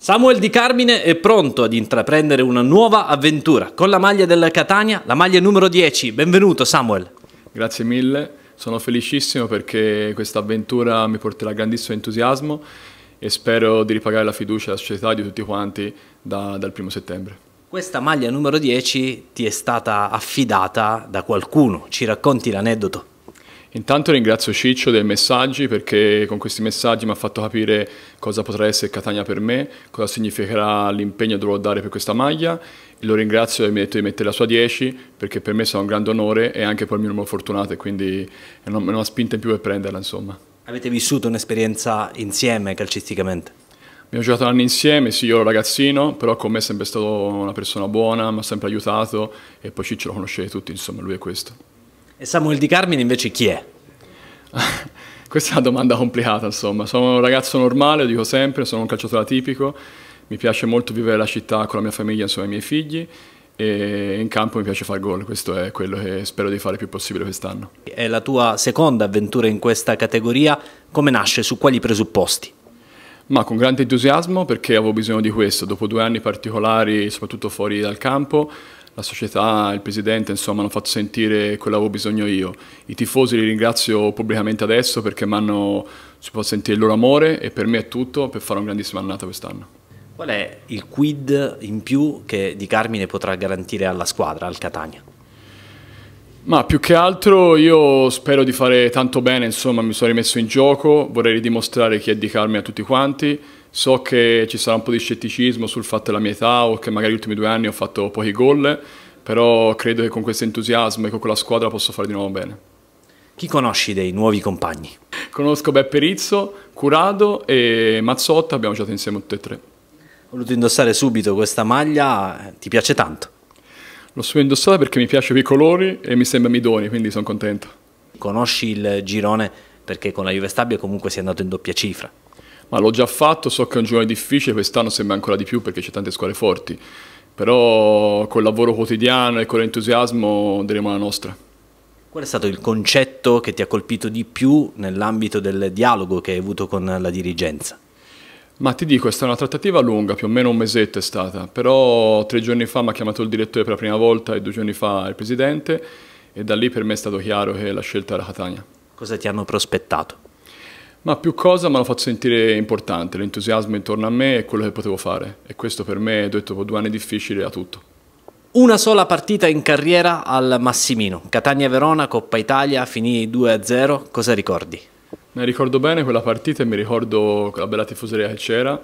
Samuel Di Carmine è pronto ad intraprendere una nuova avventura con la maglia della Catania, la maglia numero 10. Benvenuto Samuel. Grazie mille, sono felicissimo perché questa avventura mi porterà grandissimo entusiasmo e spero di ripagare la fiducia della società di tutti quanti da, dal primo settembre. Questa maglia numero 10 ti è stata affidata da qualcuno, ci racconti l'aneddoto? Intanto ringrazio Ciccio dei messaggi perché con questi messaggi mi ha fatto capire cosa potrà essere Catania per me, cosa significherà l'impegno che dovrò dare per questa maglia. Lo ringrazio e mi ha detto di mettere la sua 10 perché per me sarà un grande onore e anche poi il mio numero fortunato e quindi è una, una spinta in più per prenderla insomma. Avete vissuto un'esperienza insieme calcisticamente? Abbiamo giocato anni insieme, sì, io ero ragazzino, però con me è sempre stato una persona buona, mi ha sempre aiutato e poi Ciccio lo conoscete tutti, insomma, lui è questo. E Samuel Di Carmine invece chi è? Questa è una domanda complicata, insomma. Sono un ragazzo normale, lo dico sempre, sono un calciatore atipico, mi piace molto vivere la città con la mia famiglia, insomma, i miei figli e in campo mi piace fare gol, questo è quello che spero di fare il più possibile quest'anno. È la tua seconda avventura in questa categoria, come nasce, su quali presupposti? Ma con grande entusiasmo perché avevo bisogno di questo, dopo due anni particolari soprattutto fuori dal campo la società, il presidente, insomma, hanno fatto sentire quello che avevo bisogno io. I tifosi li ringrazio pubblicamente adesso perché mi hanno, si può sentire il loro amore e per me è tutto per fare una grandissima annata quest'anno. Qual è il quid in più che Di Carmine potrà garantire alla squadra, al Catania? Ma più che altro io spero di fare tanto bene, insomma mi sono rimesso in gioco, vorrei ridimostrare chi è di Carmi a tutti quanti. So che ci sarà un po' di scetticismo sul fatto della mia età o che magari gli ultimi due anni ho fatto pochi gol, però credo che con questo entusiasmo e con quella squadra posso fare di nuovo bene. Chi conosci dei nuovi compagni? Conosco Beppe Rizzo, Curado e Mazzotta, abbiamo giocato insieme tutti e tre. Ho voluto indossare subito questa maglia, ti piace tanto? Lo sto indossata perché mi piace i colori e mi sembra mi doni, quindi sono contento. Conosci il girone perché con la Juve Stabia comunque sei andato in doppia cifra. Ma l'ho già fatto, so che è un girone difficile, quest'anno sembra ancora di più perché c'è tante squadre forti, però col lavoro quotidiano e con l'entusiasmo diremo la nostra. Qual è stato il concetto che ti ha colpito di più nell'ambito del dialogo che hai avuto con la dirigenza? Ma ti dico, è stata una trattativa lunga, più o meno un mesetto è stata, però tre giorni fa mi ha chiamato il direttore per la prima volta e due giorni fa il presidente e da lì per me è stato chiaro che la scelta era Catania. Cosa ti hanno prospettato? Ma più cosa mi hanno fatto sentire importante, l'entusiasmo intorno a me e quello che potevo fare e questo per me, dopo due anni difficili, era tutto. Una sola partita in carriera al Massimino, Catania-Verona, Coppa Italia, finì 2-0, cosa ricordi? Mi ricordo bene quella partita e mi ricordo la bella tifoseria che c'era.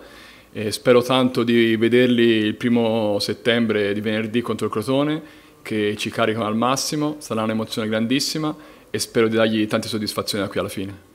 E spero tanto di vederli il primo settembre di venerdì contro il Crotone, che ci caricano al massimo, sarà un'emozione grandissima e spero di dargli tante soddisfazioni da qui alla fine.